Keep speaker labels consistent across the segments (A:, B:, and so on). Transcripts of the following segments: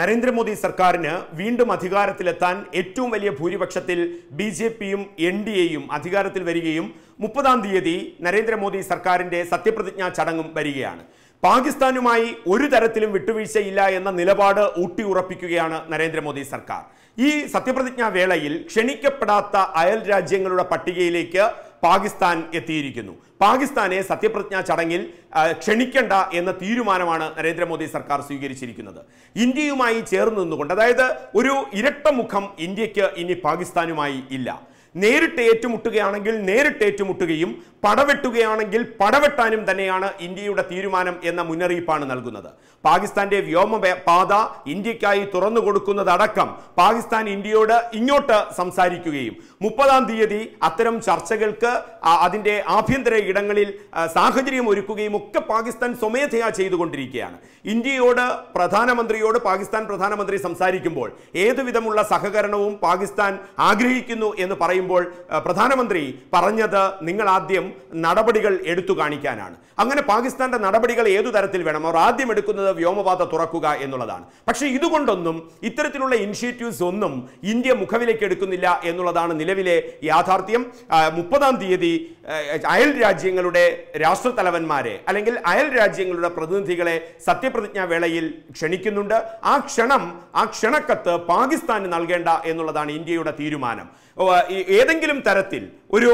A: നരേന്ദ്രമോദി സർക്കാരിന് വീണ്ടും അധികാരത്തിലെത്താൻ ഏറ്റവും വലിയ ഭൂരിപക്ഷത്തിൽ ബി ജെ പിയും എൻ ഡി എയും അധികാരത്തിൽ വരികയും മുപ്പതാം തീയതി നരേന്ദ്രമോദി സർക്കാരിൻ്റെ സത്യപ്രതിജ്ഞാ ചടങ്ങും വരികയാണ് പാകിസ്ഥാനുമായി ഒരു തരത്തിലും വിട്ടുവീഴ്ചയില്ല എന്ന നിലപാട് ഊട്ടിയുറപ്പിക്കുകയാണ് നരേന്ദ്രമോദി സർക്കാർ ഈ സത്യപ്രതിജ്ഞാ വേളയിൽ ക്ഷണിക്കപ്പെടാത്ത അയൽ രാജ്യങ്ങളുടെ പട്ടികയിലേക്ക് പാകിസ്ഥാൻ എത്തിയിരിക്കുന്നു പാകിസ്ഥാനെ സത്യപ്രതിജ്ഞാ ചടങ്ങിൽ ക്ഷണിക്കണ്ട എന്ന തീരുമാനമാണ് നരേന്ദ്രമോദി സർക്കാർ സ്വീകരിച്ചിരിക്കുന്നത് ഇന്ത്യയുമായി ചേർന്ന് നിന്നുകൊണ്ട് അതായത് ഒരു ഇരട്ടമുഖം ഇന്ത്യക്ക് ഇനി പാകിസ്ഥാനുമായി ഇല്ല നേരിട്ട് ഏറ്റുമുട്ടുകയാണെങ്കിൽ നേരിട്ട് ഏറ്റുമുട്ടുകയും പടവെട്ടുകയാണെങ്കിൽ പടവെട്ടാനും തന്നെയാണ് ഇന്ത്യയുടെ തീരുമാനം എന്ന മുന്നറിയിപ്പാണ് നൽകുന്നത് പാകിസ്ഥാന്റെ വ്യോമ പാത ഇന്ത്യക്കായി തുറന്നു കൊടുക്കുന്നതടക്കം പാകിസ്ഥാൻ ഇന്ത്യയോട് ഇങ്ങോട്ട് സംസാരിക്കുകയും മുപ്പതാം തീയതി അത്തരം ചർച്ചകൾക്ക് അതിൻ്റെ ആഭ്യന്തര ഇടങ്ങളിൽ സാഹചര്യം ഒരുക്കുകയും ഒക്കെ പാകിസ്ഥാൻ സ്വമേധയാ ചെയ്തുകൊണ്ടിരിക്കുകയാണ് ഇന്ത്യയോട് പ്രധാനമന്ത്രിയോട് പാകിസ്ഥാൻ പ്രധാനമന്ത്രി സംസാരിക്കുമ്പോൾ ഏതുവിധമുള്ള സഹകരണവും പാകിസ്ഥാൻ ആഗ്രഹിക്കുന്നു എന്ന് പറയും പറയുമ്പോൾ പ്രധാനമന്ത്രി പറഞ്ഞത് നിങ്ങൾ ആദ്യം നടപടികൾ എടുത്തു കാണിക്കാനാണ് അങ്ങനെ പാകിസ്ഥാന്റെ നടപടികൾ ഏതു തരത്തിൽ വേണം അവർ ആദ്യം എടുക്കുന്നത് വ്യോമപാത തുറക്കുക എന്നുള്ളതാണ് പക്ഷേ ഇതുകൊണ്ടൊന്നും ഇത്തരത്തിലുള്ള ഇനിഷ്യേറ്റീവ്സ് ഒന്നും ഇന്ത്യ മുഖവിലേക്ക് എടുക്കുന്നില്ല എന്നുള്ളതാണ് നിലവിലെ യാഥാർത്ഥ്യം മുപ്പതാം തീയതി അയൽ രാജ്യങ്ങളുടെ രാഷ്ട്രത്തലവന്മാരെ അല്ലെങ്കിൽ അയൽ രാജ്യങ്ങളുടെ പ്രതിനിധികളെ സത്യപ്രതിജ്ഞാ വേളയിൽ ക്ഷണിക്കുന്നുണ്ട് ആ ക്ഷണം ആ ക്ഷണക്കത്ത് പാകിസ്ഥാന് നൽകേണ്ട എന്നുള്ളതാണ് ഇന്ത്യയുടെ തീരുമാനം ഏതെങ്കിലും തരത്തിൽ ഒരു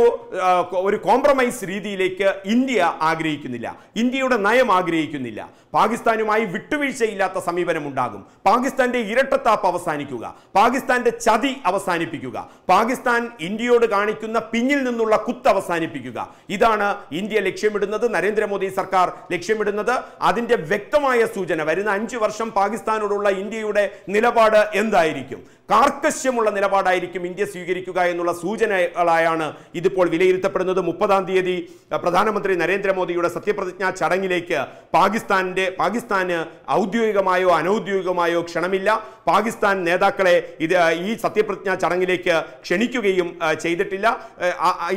A: ഒരു കോംപ്രമൈസ് രീതിയിലേക്ക് ഇന്ത്യ ആഗ്രഹിക്കുന്നില്ല ഇന്ത്യയുടെ നയം ആഗ്രഹിക്കുന്നില്ല പാകിസ്ഥാനുമായി വിട്ടുവീഴ്ചയില്ലാത്ത സമീപനം ഉണ്ടാകും പാകിസ്ഥാന്റെ ഇരട്ടത്താപ്പ് അവസാനിക്കുക പാകിസ്ഥാന്റെ ചതി അവസാനിപ്പിക്കുക പാകിസ്ഥാൻ ഇന്ത്യയോട് കാണിക്കുന്ന പിന്നിൽ നിന്നുള്ള കുത്ത് അവസാനിപ്പിക്കുക ഇതാണ് ഇന്ത്യ ലക്ഷ്യമിടുന്നത് നരേന്ദ്രമോദി സർക്കാർ ലക്ഷ്യമിടുന്നത് അതിന്റെ വ്യക്തമായ സൂചന വരുന്ന അഞ്ചു വർഷം പാകിസ്ഥാനോടുള്ള ഇന്ത്യയുടെ നിലപാട് എന്തായിരിക്കും കാർക്കശ്യമുള്ള നിലപാടായിരിക്കും ഇന്ത്യ സ്വീകരിക്കുക എന്നുള്ള സൂചനകളായാണ് ഇതിപ്പോൾ വിലയിരുത്തപ്പെടുന്നത് മുപ്പതാം തീയതി പ്രധാനമന്ത്രി നരേന്ദ്രമോദിയുടെ സത്യപ്രതിജ്ഞാ ചടങ്ങിലേക്ക് പാകിസ്ഥാന്റെ പാകിസ്ഥാന് ഔദ്യോഗികമായോ അനൌദ്യോഗികമായോ ക്ഷണമില്ല പാകിസ്ഥാൻ നേതാക്കളെ ഇത് ഈ സത്യപ്രതിജ്ഞാ ചടങ്ങിലേക്ക് ക്ഷണിക്കുകയും ചെയ്തിട്ടില്ല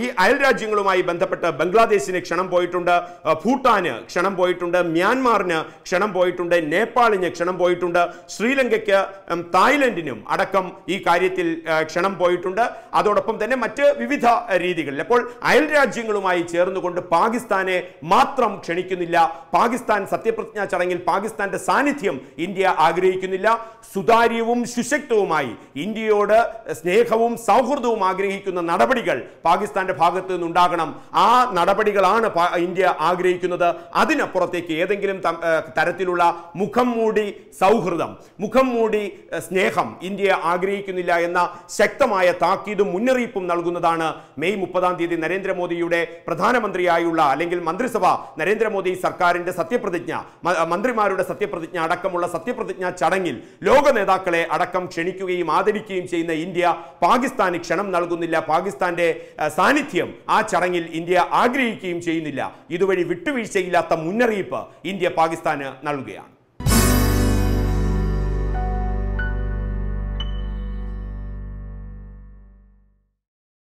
A: ഈ അയൽ രാജ്യങ്ങളുമായി ബന്ധപ്പെട്ട് ബംഗ്ലാദേശിന് ക്ഷണം പോയിട്ടുണ്ട് ഭൂട്ടാന് ക്ഷണം പോയിട്ടുണ്ട് മ്യാൻമാറിന് ക്ഷണം പോയിട്ടുണ്ട് നേപ്പാളിന് ക്ഷണം പോയിട്ടുണ്ട് ശ്രീലങ്കയ്ക്ക് തായ്ലൻഡിനും അടക്കം ഈ കാര്യത്തിൽ ക്ഷണം പോയിട്ടുണ്ട് അതോടൊപ്പം തന്നെ മറ്റ് വിവിധ രീതികളിൽ അപ്പോൾ അയൽ രാജ്യങ്ങളുമായി ചേർന്നുകൊണ്ട് പാകിസ്ഥാനെ മാത്രം ക്ഷണിക്കുന്നില്ല പാകിസ്ഥാൻ സത്യപ്രതിജ്ഞാ ചടങ്ങിൽ പാകിസ്ഥാന്റെ സാന്നിധ്യം ഇന്ത്യ ആഗ്രഹിക്കുന്നില്ല സുതാ സുതാര്യവും സുശക്തവുമായി ഇന്ത്യയോട് സ്നേഹവും സൗഹൃദവും ആഗ്രഹിക്കുന്ന നടപടികൾ പാകിസ്ഥാന്റെ ഭാഗത്ത് നിന്നുണ്ടാകണം ആ നടപടികളാണ് ഇന്ത്യ ആഗ്രഹിക്കുന്നത് അതിനപ്പുറത്തേക്ക് ഏതെങ്കിലും തരത്തിലുള്ള മുഖം മൂടി സൗഹൃദം മുഖം മൂടി സ്നേഹം ഇന്ത്യ ആഗ്രഹിക്കുന്നില്ല എന്ന ശക്തമായ താക്കീതും മുന്നറിയിപ്പും നൽകുന്നതാണ് മെയ് മുപ്പതാം തീയതി നരേന്ദ്രമോദിയുടെ പ്രധാനമന്ത്രിയായുള്ള അല്ലെങ്കിൽ മന്ത്രിസഭ നരേന്ദ്രമോദി സർക്കാരിന്റെ സത്യപ്രതിജ്ഞ മന്ത്രിമാരുടെ സത്യപ്രതിജ്ഞ അടക്കമുള്ള സത്യപ്രതിജ്ഞ ചടങ്ങിൽ ലോക നേതാക്കൾ നേതാക്കളെ അടക്കം ക്ഷണിക്കുകയും ആദരിക്കുകയും ചെയ്യുന്ന ഇന്ത്യ പാകിസ്ഥാന് ക്ഷണം നൽകുന്നില്ല പാകിസ്ഥാന്റെ സാന്നിധ്യം ആ ചടങ്ങിൽ ഇന്ത്യ ആഗ്രഹിക്കുകയും ചെയ്യുന്നില്ല ഇതുവഴി വിട്ടുവീഴ്ചയില്ലാത്ത മുന്നറിയിപ്പ് ഇന്ത്യ പാകിസ്ഥാന് നൽകുകയാണ്